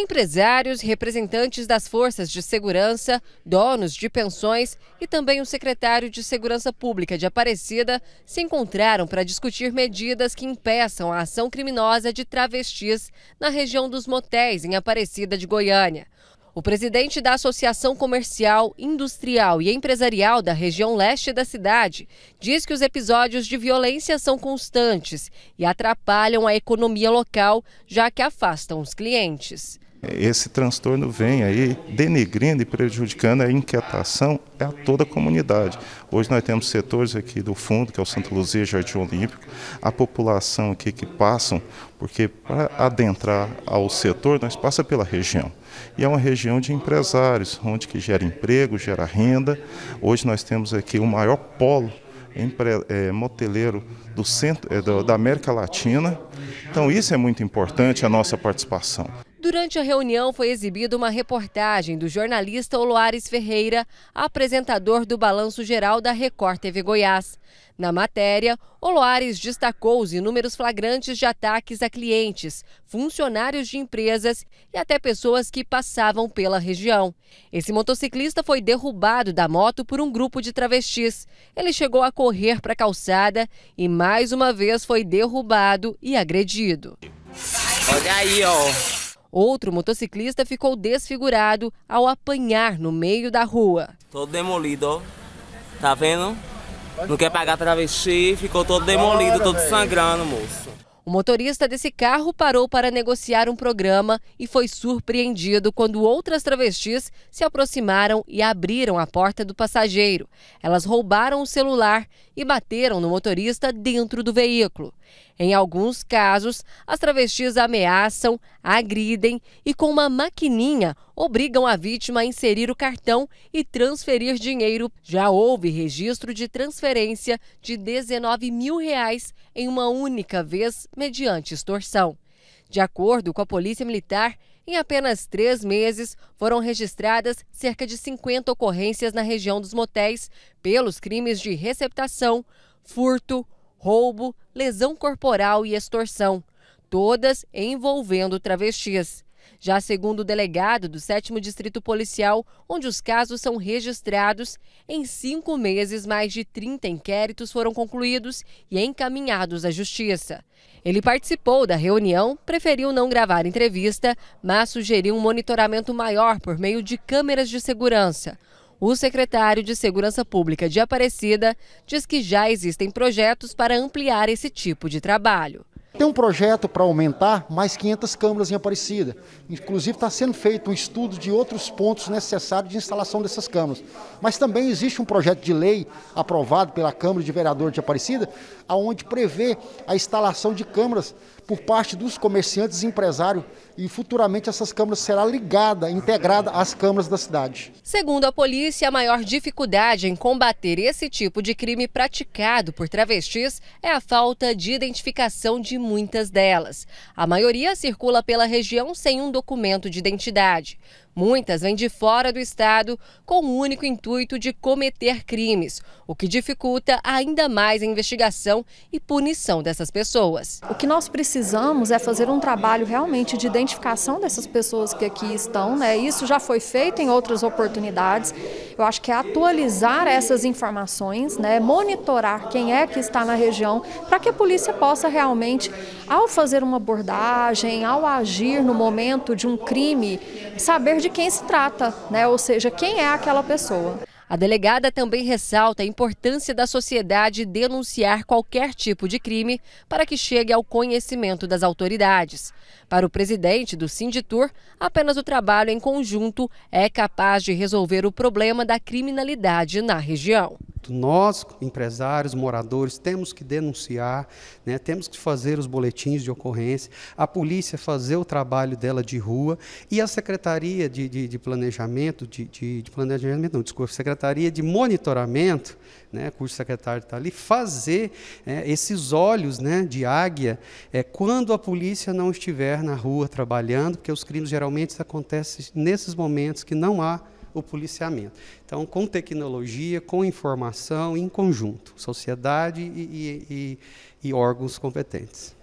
Empresários, representantes das forças de segurança, donos de pensões e também o secretário de Segurança Pública de Aparecida se encontraram para discutir medidas que impeçam a ação criminosa de travestis na região dos motéis em Aparecida de Goiânia. O presidente da Associação Comercial, Industrial e Empresarial da região leste da cidade diz que os episódios de violência são constantes e atrapalham a economia local, já que afastam os clientes. Esse transtorno vem aí denegrindo e prejudicando a inquietação a toda a comunidade. Hoje nós temos setores aqui do fundo, que é o Santa Luzia Jardim Olímpico, a população aqui que passam, porque para adentrar ao setor nós passa pela região. E é uma região de empresários, onde que gera emprego, gera renda. Hoje nós temos aqui o maior polo empre, é, moteleiro do centro, é, da América Latina. Então isso é muito importante, a nossa participação. Durante a reunião foi exibida uma reportagem do jornalista Oloares Ferreira, apresentador do Balanço Geral da Record TV Goiás. Na matéria, Oloares destacou os inúmeros flagrantes de ataques a clientes, funcionários de empresas e até pessoas que passavam pela região. Esse motociclista foi derrubado da moto por um grupo de travestis. Ele chegou a correr para a calçada e mais uma vez foi derrubado e agredido. Olha aí, ó. Outro motociclista ficou desfigurado ao apanhar no meio da rua. Todo demolido, tá vendo? Não quer pagar travesti, ficou todo demolido, todo sangrando, moço. O motorista desse carro parou para negociar um programa e foi surpreendido quando outras travestis se aproximaram e abriram a porta do passageiro. Elas roubaram o celular e bateram no motorista dentro do veículo. Em alguns casos, as travestis ameaçam, agridem e, com uma maquininha, obrigam a vítima a inserir o cartão e transferir dinheiro. Já houve registro de transferência de 19 mil reais em uma única vez mediante extorsão. De acordo com a Polícia Militar, em apenas três meses, foram registradas cerca de 50 ocorrências na região dos motéis pelos crimes de receptação, furto, roubo, lesão corporal e extorsão, todas envolvendo travestis. Já segundo o delegado do 7 Distrito Policial, onde os casos são registrados, em cinco meses mais de 30 inquéritos foram concluídos e encaminhados à Justiça. Ele participou da reunião, preferiu não gravar entrevista, mas sugeriu um monitoramento maior por meio de câmeras de segurança. O secretário de Segurança Pública de Aparecida diz que já existem projetos para ampliar esse tipo de trabalho. Tem um projeto para aumentar mais 500 câmaras em Aparecida. Inclusive está sendo feito um estudo de outros pontos necessários de instalação dessas câmaras. Mas também existe um projeto de lei aprovado pela Câmara de Vereadores de Aparecida, aonde prevê a instalação de câmaras por parte dos comerciantes e empresários e futuramente essas câmaras será ligada, integrada às câmaras da cidade. Segundo a polícia, a maior dificuldade em combater esse tipo de crime praticado por travestis é a falta de identificação de muitas delas. A maioria circula pela região sem um documento de identidade. Muitas vêm de fora do estado com o único intuito de cometer crimes, o que dificulta ainda mais a investigação e punição dessas pessoas. O que nós precisamos é fazer um trabalho realmente de identificação dessas pessoas que aqui estão, né? Isso já foi feito em outras oportunidades. Eu acho que é atualizar essas informações, né, monitorar quem é que está na região, para que a polícia possa realmente, ao fazer uma abordagem, ao agir no momento de um crime, saber de quem se trata, né, ou seja, quem é aquela pessoa. A delegada também ressalta a importância da sociedade denunciar qualquer tipo de crime para que chegue ao conhecimento das autoridades. Para o presidente do Sinditur, apenas o trabalho em conjunto é capaz de resolver o problema da criminalidade na região. Nós, empresários, moradores, temos que denunciar, né? temos que fazer os boletins de ocorrência, a polícia fazer o trabalho dela de rua e a Secretaria de, de, de Planejamento, de, de, planejamento, não, desculpa, Secretaria de Monitoramento, né? cujo secretário está ali, fazer é, esses olhos né, de águia é, quando a polícia não estiver na rua trabalhando, porque os crimes geralmente acontecem nesses momentos que não há o policiamento. Então, com tecnologia, com informação, em conjunto, sociedade e, e, e, e órgãos competentes.